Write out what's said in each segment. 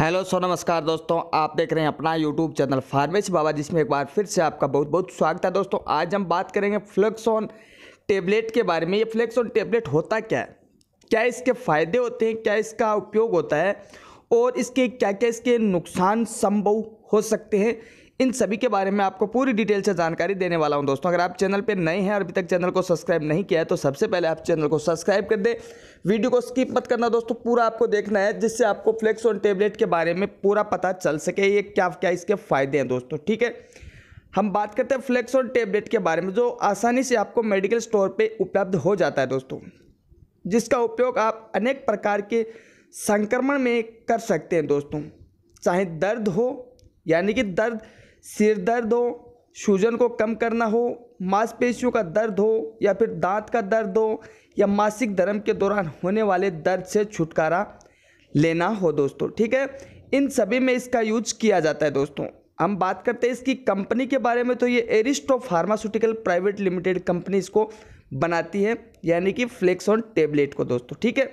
hello सो नमस्कार दोस्तों आप देख रहे हैं अपना यूट्यूब चैनल फार्मेसी बाबा जिसमें एक बार फिर से आपका बहुत बहुत स्वागत है दोस्तों आज हम बात करेंगे फ्लेक्सोन टेबलेट के बारे में ये फ्लेक्सोन टेबलेट होता क्या है क्या इसके फ़ायदे होते हैं क्या इसका उपयोग होता है और इसके क्या क्या इसके नुकसान संभव हो सकते हैं इन सभी के बारे में आपको पूरी डिटेल से जानकारी देने वाला हूँ दोस्तों अगर आप चैनल पर नए हैं और अभी तक चैनल को सब्सक्राइब नहीं किया है तो सबसे पहले आप चैनल को सब्सक्राइब कर दें वीडियो को स्किप मत करना दोस्तों पूरा आपको देखना है जिससे आपको फ्लेक्स और टेबलेट के बारे में पूरा पता चल सके ये क्या क्या इसके फ़ायदे हैं दोस्तों ठीक है हम बात करते हैं फ्लेक्स और टेबलेट के बारे में जो आसानी से आपको मेडिकल स्टोर पर उपलब्ध हो जाता है दोस्तों जिसका उपयोग आप अनेक प्रकार के संक्रमण में कर सकते हैं दोस्तों चाहे दर्द हो यानी कि दर्द सिर दर्द हो सूजन को कम करना हो मांसपेशियों का दर्द हो या फिर दांत का दर्द हो या मासिक धर्म के दौरान होने वाले दर्द से छुटकारा लेना हो दोस्तों ठीक है इन सभी में इसका यूज किया जाता है दोस्तों हम बात करते हैं इसकी कंपनी के बारे में तो ये Aristo pharmaceutical private limited company इसको बनाती है यानी कि फ्लेक्सॉन टेबलेट को दोस्तों ठीक है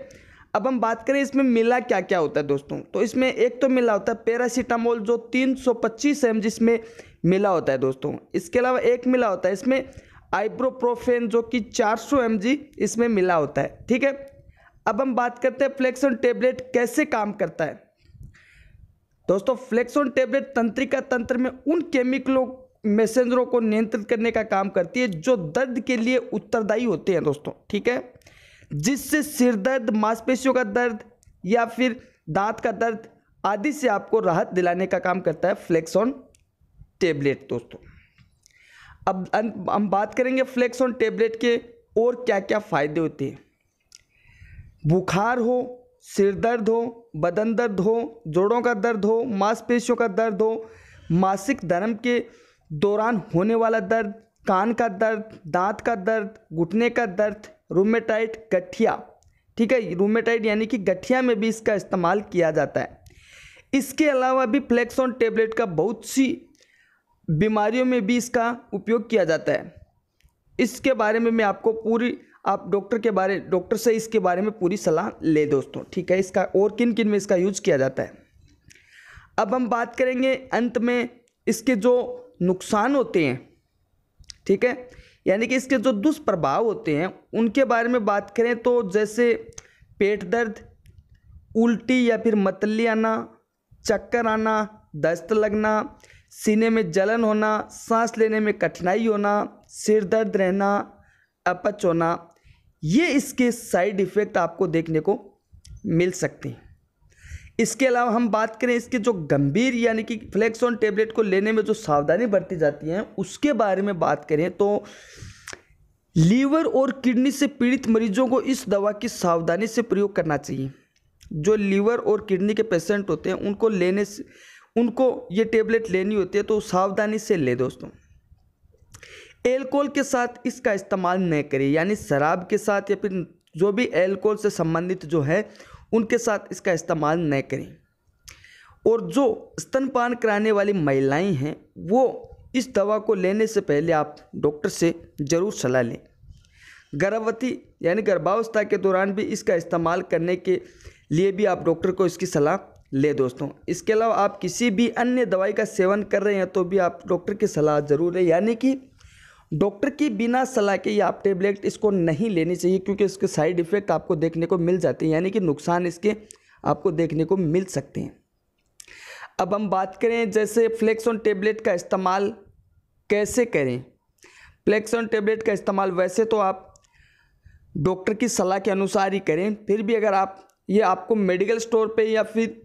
अब हम बात करें इसमें मिला क्या क्या होता है दोस्तों तो इसमें एक तो मिला होता है पैरासीटामोल जो 325 सौ पच्चीस एम जिसमें मिला होता है दोस्तों इसके अलावा एक मिला होता है इसमें आइब्रोप्रोफेन जो कि 400 सौ इसमें मिला होता है ठीक है अब हम बात करते हैं फ्लेक्सोन टेबलेट कैसे काम करता है दोस्तों फ्लेक्सोन टेबलेट तंत्रिका तंत्र में उन केमिकलों मैसेंजरों को नियंत्रित करने का काम करती है जो दर्द के लिए उत्तरदायी होते हैं दोस्तों ठीक है जिससे सिर दर्द मांसपेशियों का दर्द या फिर दांत का दर्द आदि से आपको राहत दिलाने का काम करता है फ्लेक्सॉन टेबलेट दोस्तों अब हम बात करेंगे फ्लेक्सॉन टेबलेट के और क्या क्या फ़ायदे होते हैं बुखार हो सिर दर्द हो बदन दर्द हो जोड़ों का दर्द हो मांसपेशियों का दर्द हो मासिक धर्म के दौरान होने वाला दर्द कान का दर्द दांत का दर्द घुटने का दर्द रूमेटाइट गठिया ठीक है रूमेटाइट यानी कि गठिया में भी इसका इस्तेमाल किया जाता है इसके अलावा भी फ्लेक्सॉन टेबलेट का बहुत सी बीमारियों में भी इसका उपयोग किया जाता है इसके बारे में मैं आपको पूरी आप डॉक्टर के बारे डॉक्टर से इसके बारे में पूरी सलाह ले दोस्तों ठीक है इसका और किन किन में इसका यूज किया जाता है अब हम बात करेंगे अंत में इसके जो नुकसान होते हैं ठीक है यानी कि इसके जो दुष्प्रभाव होते हैं उनके बारे में बात करें तो जैसे पेट दर्द उल्टी या फिर मतली आना चक्कर आना दस्त लगना सीने में जलन होना सांस लेने में कठिनाई होना सिर दर्द रहना अपच होना ये इसके साइड इफ़ेक्ट आपको देखने को मिल सकते हैं इसके अलावा हम बात करें इसके जो गंभीर यानी कि फ्लेक्सोन टेबलेट को लेने में जो सावधानी बरती जाती है उसके बारे में बात करें तो लीवर और किडनी से पीड़ित मरीजों को इस दवा की सावधानी से प्रयोग करना चाहिए जो लीवर और किडनी के पेशेंट होते हैं उनको लेने से उनको ये टेबलेट लेनी होती है तो सावधानी से ले दोस्तों एल्कोहल के साथ इसका इस्तेमाल न करें यानी शराब के साथ या फिर जो भी एल्कोहल से संबंधित जो है उनके साथ इसका इस्तेमाल न करें और जो स्तनपान कराने वाली महिलाएं हैं वो इस दवा को लेने से पहले आप डॉक्टर से ज़रूर सलाह लें गर्भवती यानी गर्भावस्था के दौरान भी इसका इस्तेमाल करने के लिए भी आप डॉक्टर को इसकी सलाह ले दोस्तों इसके अलावा आप किसी भी अन्य दवाई का सेवन कर रहे हैं तो भी आप डॉक्टर की सलाह ज़रूर लें यानी कि डॉक्टर की बिना सलाह के ये आप टेबलेट इसको नहीं लेनी चाहिए क्योंकि इसके साइड इफ़ेक्ट आपको देखने को मिल जाते हैं यानी कि नुकसान इसके आपको देखने को मिल सकते हैं अब हम बात करें जैसे फ्लेक्सोन टेबलेट का इस्तेमाल कैसे करें फ्लेक्सोन टेबलेट का इस्तेमाल वैसे तो आप डॉक्टर की सलाह के अनुसार ही करें फिर भी अगर आप ये आपको मेडिकल स्टोर पे या फिर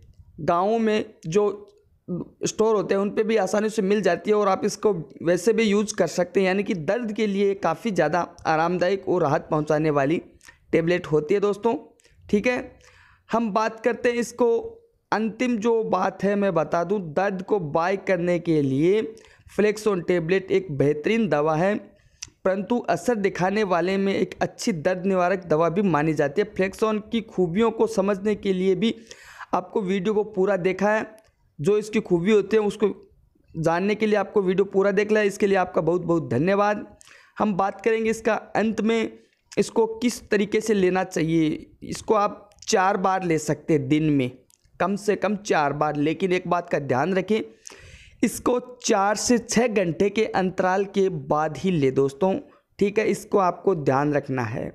गाँव में जो स्टोर होते हैं उन पे भी आसानी से मिल जाती है और आप इसको वैसे भी यूज़ कर सकते हैं यानी कि दर्द के लिए काफ़ी ज़्यादा आरामदायक और राहत पहुंचाने वाली टेबलेट होती है दोस्तों ठीक है हम बात करते हैं इसको अंतिम जो बात है मैं बता दूं दर्द को बाय करने के लिए फ्लेक्सोन टेबलेट एक बेहतरीन दवा है परंतु असर दिखाने वाले में एक अच्छी दर्द निवारक दवा भी मानी जाती है फ्लेक्सोन की खूबियों को समझने के लिए भी आपको वीडियो को पूरा देखा है जो इसकी खूबी होती है उसको जानने के लिए आपको वीडियो पूरा देख लिया इसके लिए आपका बहुत बहुत धन्यवाद हम बात करेंगे इसका अंत में इसको किस तरीके से लेना चाहिए इसको आप चार बार ले सकते हैं दिन में कम से कम चार बार लेकिन एक बात का ध्यान रखें इसको चार से छः घंटे के अंतराल के बाद ही ले दोस्तों ठीक है इसको आपको ध्यान रखना है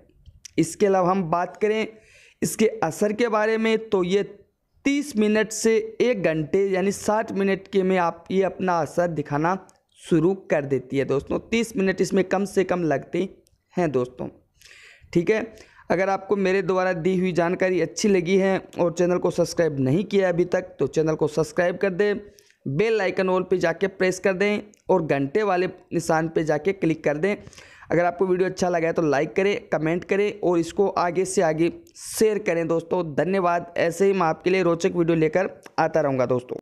इसके अलावा हम बात करें इसके असर के बारे में तो ये तीस मिनट से एक घंटे यानी साठ मिनट के में आप ये अपना असर दिखाना शुरू कर देती है दोस्तों तीस मिनट इसमें कम से कम लगते हैं दोस्तों ठीक है अगर आपको मेरे द्वारा दी हुई जानकारी अच्छी लगी है और चैनल को सब्सक्राइब नहीं किया अभी तक तो चैनल को सब्सक्राइब कर दें बेल आइकन ऑल पे जाके प्रेस कर दें और घंटे वाले निशान पे जाके क्लिक कर दें अगर आपको वीडियो अच्छा लगा है तो लाइक करें कमेंट करें और इसको आगे से आगे शेयर करें दोस्तों धन्यवाद ऐसे ही मैं आपके लिए रोचक वीडियो लेकर आता रहूँगा दोस्तों